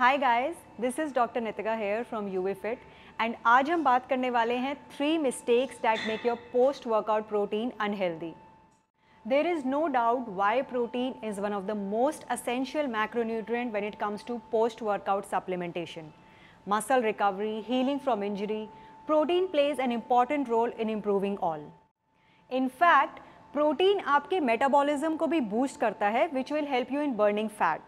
Hi guys, this is Dr. Nitika here from UVFIT and आज हम बात करने वाले हैं three mistakes that make your post-workout protein unhealthy. There is no doubt why protein is one of the most essential macronutrient when it comes to post-workout supplementation. Muscle recovery, healing from injury, protein plays an important role in improving all. In fact, protein आपके metabolism को भी boost करता which will help you in burning fat.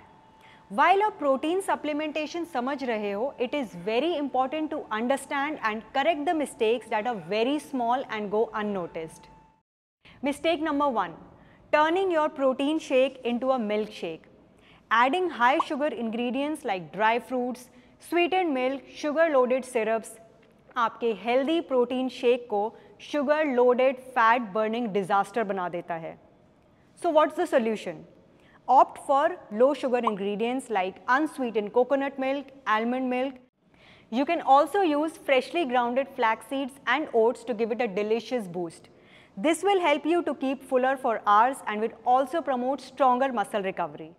While a protein supplementation समझ रहे हो it is very important to understand and correct the mistakes that are very small and go unnoticed mistake number one turning your protein shake into a milk shake adding high sugar ingredients like dry fruits sweetened milk sugar loaded syrups आपके healthy protein shake को sugar loaded fat burning disaster बना देता है so what's the solution Opt for low sugar ingredients like unsweetened coconut milk, almond milk. You can also use freshly grounded flax seeds and oats to give it a delicious boost. This will help you to keep fuller for hours and will also promote stronger muscle recovery.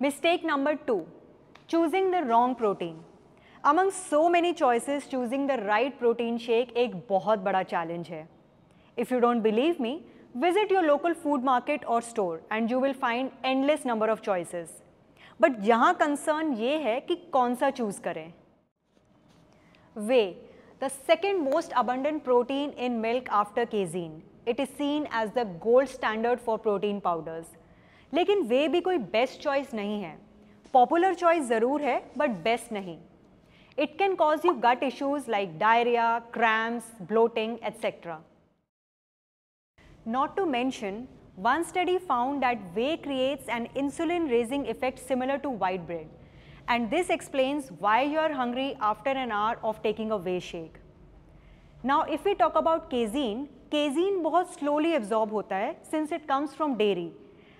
Mistake number 2. Choosing the wrong protein. Among so many choices, choosing the right protein shake is a very big challenge. If you don't believe me. Visit your local food market or store and you will find endless number of choices. But यहाँ concern ये है ki कौन सा choose करें. Whey, the second most abundant protein in milk after casein. It is seen as the gold standard for protein powders. लेकिन whey भी koi best choice nahi hai. Popular choice ज़रूर hai, but best nahi. It can cause you gut issues like diarrhea, cramps, bloating, etc. Not to mention, one study found that whey creates an insulin-raising effect similar to white bread. And this explains why you are hungry after an hour of taking a whey shake. Now, if we talk about casein, casein बहुत slowly absorb होता है since it comes from dairy.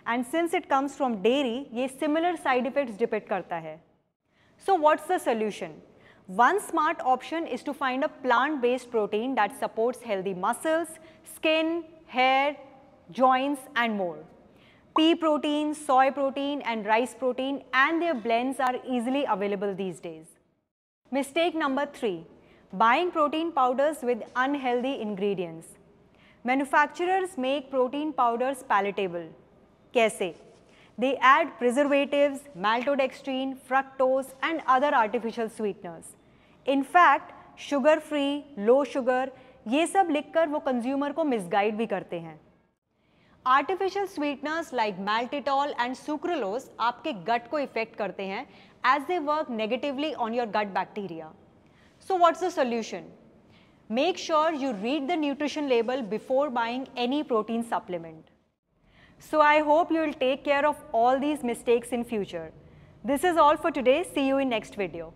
And since it comes from dairy, ये similar side effects depict करता है. So what's the solution? One smart option is to find a plant-based protein that supports healthy muscles, skin, hair, joints and more. Pea protein, soy protein and rice protein and their blends are easily available these days. Mistake number 3. Buying protein powders with unhealthy ingredients. Manufacturers make protein powders palatable. Kaise? They add preservatives, maltodextrin, fructose and other artificial sweeteners. In fact, sugar-free, low sugar ये सब लिखकर वो consumer को misguide भी करते हैं artificial sweeteners like maltitol and sucralose आपके gut को इफेक्ट करते हैं as they work negatively on your gut bacteria so what's the solution make sure you read the nutrition label before buying any protein supplement so I hope you will take care of all these mistakes in future this is all for today. See you in next video